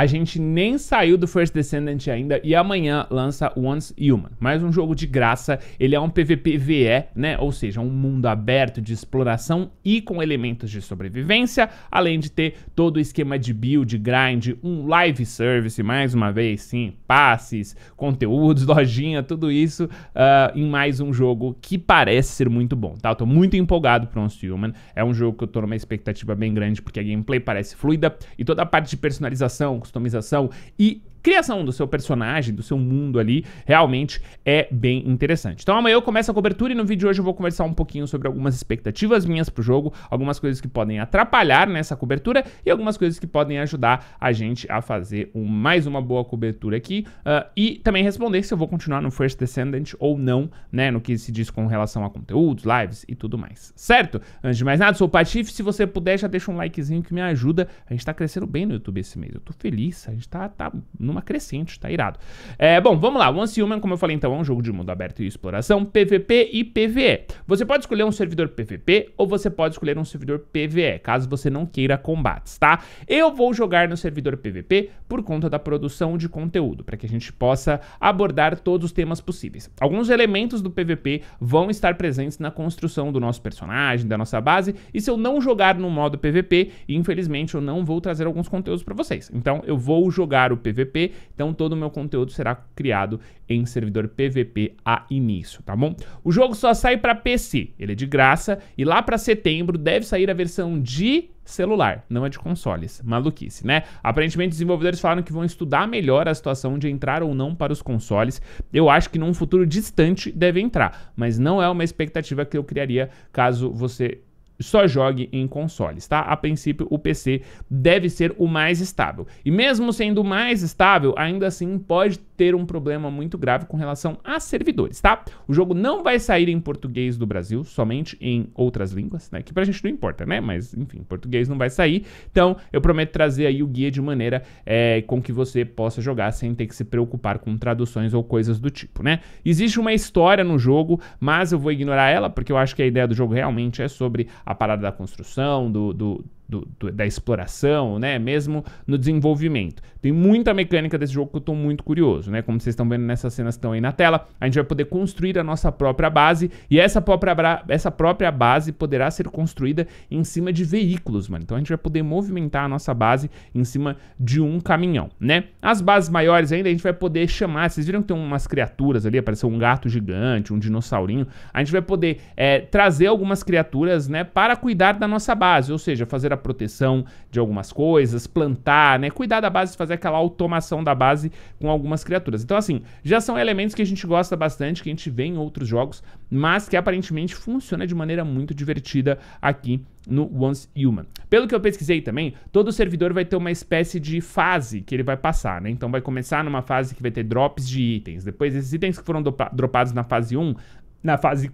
A gente nem saiu do First Descendant ainda e amanhã lança Once Human. Mais um jogo de graça, ele é um VE, né? Ou seja, um mundo aberto de exploração e com elementos de sobrevivência, além de ter todo o esquema de build, grind, um live service, mais uma vez, sim, passes, conteúdos, lojinha, tudo isso uh, em mais um jogo que parece ser muito bom, tá? Eu tô muito empolgado pro Once Human, é um jogo que eu tô numa expectativa bem grande porque a gameplay parece fluida e toda a parte de personalização customização e criação do seu personagem, do seu mundo ali, realmente é bem interessante. Então amanhã eu começo a cobertura e no vídeo de hoje eu vou conversar um pouquinho sobre algumas expectativas minhas pro jogo, algumas coisas que podem atrapalhar nessa cobertura e algumas coisas que podem ajudar a gente a fazer um, mais uma boa cobertura aqui uh, e também responder se eu vou continuar no First Descendant ou não, né, no que se diz com relação a conteúdos, lives e tudo mais, certo? Antes de mais nada, sou o Patife, se você puder já deixa um likezinho que me ajuda, a gente tá crescendo bem no YouTube esse mês, eu tô feliz, a gente tá, tá numa crescente, tá irado. É, bom, vamos lá. Once Human, como eu falei então, é um jogo de mundo aberto e exploração, PVP e PVE. Você pode escolher um servidor PVP ou você pode escolher um servidor PVE, caso você não queira combates, tá? Eu vou jogar no servidor PVP por conta da produção de conteúdo, para que a gente possa abordar todos os temas possíveis. Alguns elementos do PVP vão estar presentes na construção do nosso personagem, da nossa base, e se eu não jogar no modo PVP, infelizmente eu não vou trazer alguns conteúdos para vocês. Então eu vou jogar o PVP então todo o meu conteúdo será criado em servidor PVP a início, tá bom? O jogo só sai para PC, ele é de graça e lá para setembro deve sair a versão de celular, não é de consoles. Maluquice, né? Aparentemente, desenvolvedores falaram que vão estudar melhor a situação de entrar ou não para os consoles. Eu acho que num futuro distante deve entrar, mas não é uma expectativa que eu criaria caso você só jogue em consoles, tá? A princípio, o PC deve ser o mais estável. E mesmo sendo mais estável, ainda assim pode ter um problema muito grave com relação a servidores, tá? O jogo não vai sair em português do Brasil, somente em outras línguas, né? Que pra gente não importa, né? Mas, enfim, português não vai sair. Então, eu prometo trazer aí o guia de maneira é, com que você possa jogar sem ter que se preocupar com traduções ou coisas do tipo, né? Existe uma história no jogo, mas eu vou ignorar ela, porque eu acho que a ideia do jogo realmente é sobre a parada da construção, do, do do, do, da exploração, né? Mesmo no desenvolvimento. Tem muita mecânica desse jogo que eu estou muito curioso, né? Como vocês estão vendo nessas cenas que estão aí na tela, a gente vai poder construir a nossa própria base e essa própria, essa própria base poderá ser construída em cima de veículos, mano. Então a gente vai poder movimentar a nossa base em cima de um caminhão, né? As bases maiores ainda a gente vai poder chamar, vocês viram que tem umas criaturas ali, apareceu um gato gigante, um dinossaurinho. A gente vai poder é, trazer algumas criaturas, né, para cuidar da nossa base, ou seja, fazer a proteção de algumas coisas, plantar, né? Cuidar da base, fazer aquela automação da base com algumas criaturas. Então, assim, já são elementos que a gente gosta bastante, que a gente vê em outros jogos, mas que aparentemente funciona de maneira muito divertida aqui no Once Human. Pelo que eu pesquisei também, todo servidor vai ter uma espécie de fase que ele vai passar, né? Então vai começar numa fase que vai ter drops de itens, depois esses itens que foram dropados na fase 1, na fase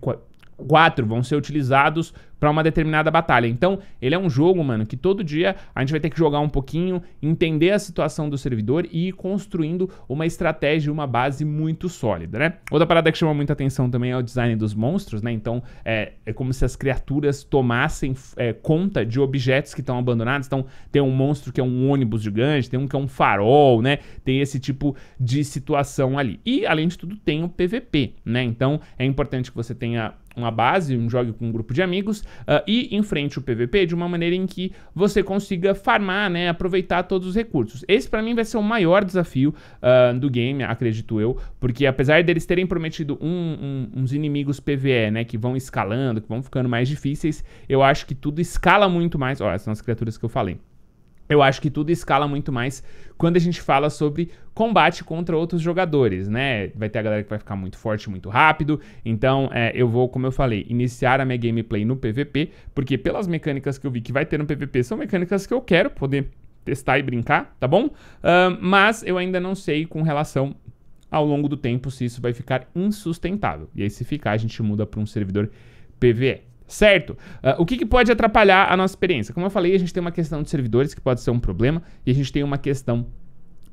4 vão ser utilizados para uma determinada batalha. Então, ele é um jogo, mano, que todo dia a gente vai ter que jogar um pouquinho, entender a situação do servidor e ir construindo uma estratégia, uma base muito sólida, né? Outra parada que chama muita atenção também é o design dos monstros, né? Então, é, é como se as criaturas tomassem é, conta de objetos que estão abandonados. Então, tem um monstro que é um ônibus gigante, tem um que é um farol, né? Tem esse tipo de situação ali. E, além de tudo, tem o PVP, né? Então, é importante que você tenha uma base, um jogo com um grupo de amigos, uh, e enfrente o PVP de uma maneira em que você consiga farmar, né, aproveitar todos os recursos. Esse para mim vai ser o maior desafio uh, do game, acredito eu, porque apesar deles terem prometido um, um, uns inimigos PVE, né, que vão escalando, que vão ficando mais difíceis, eu acho que tudo escala muito mais. Olha, são as criaturas que eu falei. Eu acho que tudo escala muito mais quando a gente fala sobre combate contra outros jogadores, né? Vai ter a galera que vai ficar muito forte, muito rápido. Então, é, eu vou, como eu falei, iniciar a minha gameplay no PVP, porque pelas mecânicas que eu vi que vai ter no PVP, são mecânicas que eu quero poder testar e brincar, tá bom? Uh, mas eu ainda não sei com relação ao longo do tempo se isso vai ficar insustentável. E aí, se ficar, a gente muda para um servidor PVE. Certo? Uh, o que, que, pode atrapalhar a nossa experiência? Como eu falei, a gente tem uma questão de servidores que pode ser um problema e a gente tem uma questão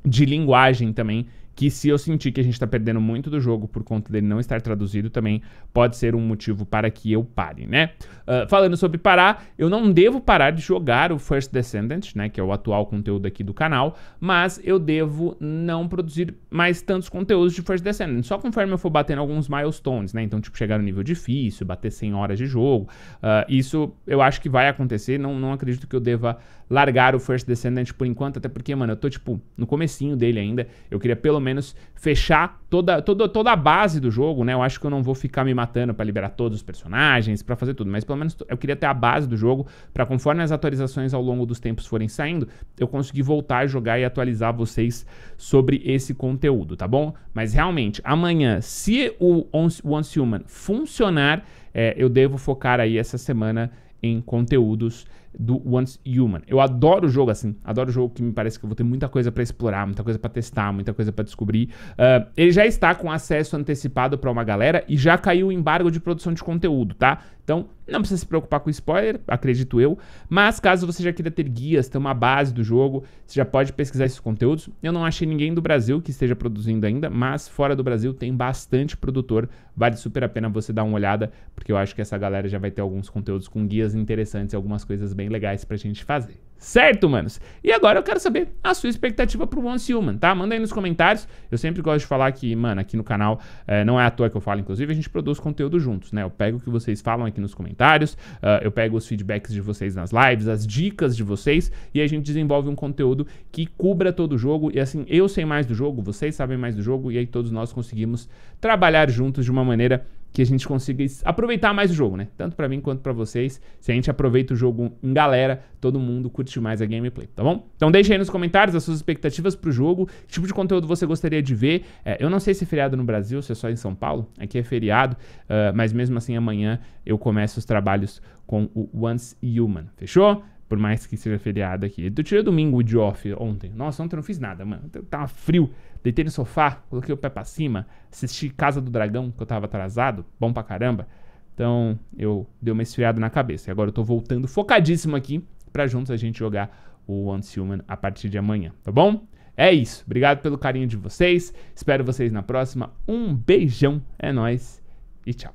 de linguagem também que se eu sentir que a gente está perdendo muito do jogo por conta dele não estar traduzido, também pode ser um motivo para que eu pare, né? Uh, falando sobre parar, eu não devo parar de jogar o First Descendant, né, que é o atual conteúdo aqui do canal, mas eu devo não produzir mais tantos conteúdos de First Descendant, só conforme eu for batendo alguns milestones, né? Então, tipo, chegar no nível difícil, bater 100 horas de jogo, uh, isso eu acho que vai acontecer, não, não acredito que eu deva largar o First Descendant por enquanto, até porque, mano, eu tô, tipo, no comecinho dele ainda, eu queria pelo menos fechar toda, toda, toda a base do jogo, né? Eu acho que eu não vou ficar me matando para liberar todos os personagens, para fazer tudo, mas pelo menos eu queria ter a base do jogo para conforme as atualizações ao longo dos tempos forem saindo, eu conseguir voltar a jogar e atualizar vocês sobre esse conteúdo, tá bom? Mas realmente, amanhã, se o Once Human funcionar, é, eu devo focar aí essa semana em conteúdos do Once Human. Eu adoro o jogo assim, adoro o jogo que me parece que eu vou ter muita coisa para explorar, muita coisa para testar, muita coisa para descobrir. Uh, ele já está com acesso antecipado para uma galera e já caiu o embargo de produção de conteúdo, tá? Então, não precisa se preocupar com spoiler, acredito eu. Mas caso você já queira ter guias, ter uma base do jogo, você já pode pesquisar esses conteúdos. Eu não achei ninguém do Brasil que esteja produzindo ainda, mas fora do Brasil tem bastante produtor. Vale super a pena você dar uma olhada, porque eu acho que essa galera já vai ter alguns conteúdos com guias interessantes e algumas coisas bem bem legais pra gente fazer. Certo, manos? E agora eu quero saber a sua expectativa pro Once Human, tá? Manda aí nos comentários. Eu sempre gosto de falar que, mano, aqui no canal é, não é à toa que eu falo, inclusive, a gente produz conteúdo juntos, né? Eu pego o que vocês falam aqui nos comentários, uh, eu pego os feedbacks de vocês nas lives, as dicas de vocês, e a gente desenvolve um conteúdo que cubra todo o jogo. E assim, eu sei mais do jogo, vocês sabem mais do jogo, e aí todos nós conseguimos trabalhar juntos de uma maneira que a gente consiga aproveitar mais o jogo, né? Tanto para mim quanto para vocês. Se a gente aproveita o jogo em galera, todo mundo curte mais a gameplay, tá bom? Então deixa aí nos comentários as suas expectativas pro jogo, que tipo de conteúdo você gostaria de ver. É, eu não sei se é feriado no Brasil, se é só em São Paulo, aqui é feriado, uh, mas mesmo assim amanhã eu começo os trabalhos com o Once Human, fechou? Por mais que seja feriado aqui. Eu tirei domingo de off ontem. Nossa, ontem eu não fiz nada, mano. Eu tava frio. Deitei no sofá, coloquei o pé pra cima. Assisti Casa do Dragão, que eu tava atrasado. Bom pra caramba. Então, eu dei uma esfriada na cabeça. E agora eu tô voltando focadíssimo aqui pra juntos a gente jogar o Once Human a partir de amanhã, tá bom? É isso. Obrigado pelo carinho de vocês. Espero vocês na próxima. Um beijão. É nós e tchau.